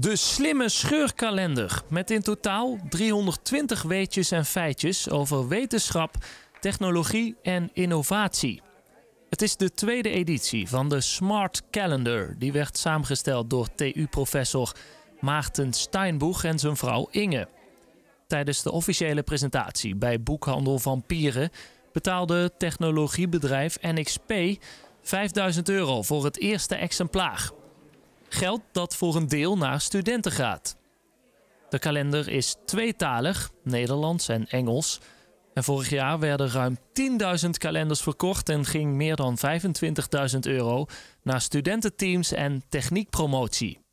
De slimme scheurkalender met in totaal 320 weetjes en feitjes over wetenschap, technologie en innovatie. Het is de tweede editie van de Smart Calendar. Die werd samengesteld door TU-professor Maarten Steinboeg en zijn vrouw Inge. Tijdens de officiële presentatie bij Boekhandel van Pieren betaalde technologiebedrijf NXP 5000 euro voor het eerste exemplaar geld dat voor een deel naar studenten gaat. De kalender is tweetalig, Nederlands en Engels. En vorig jaar werden ruim 10.000 kalenders verkocht en ging meer dan 25.000 euro naar studententeams en techniekpromotie.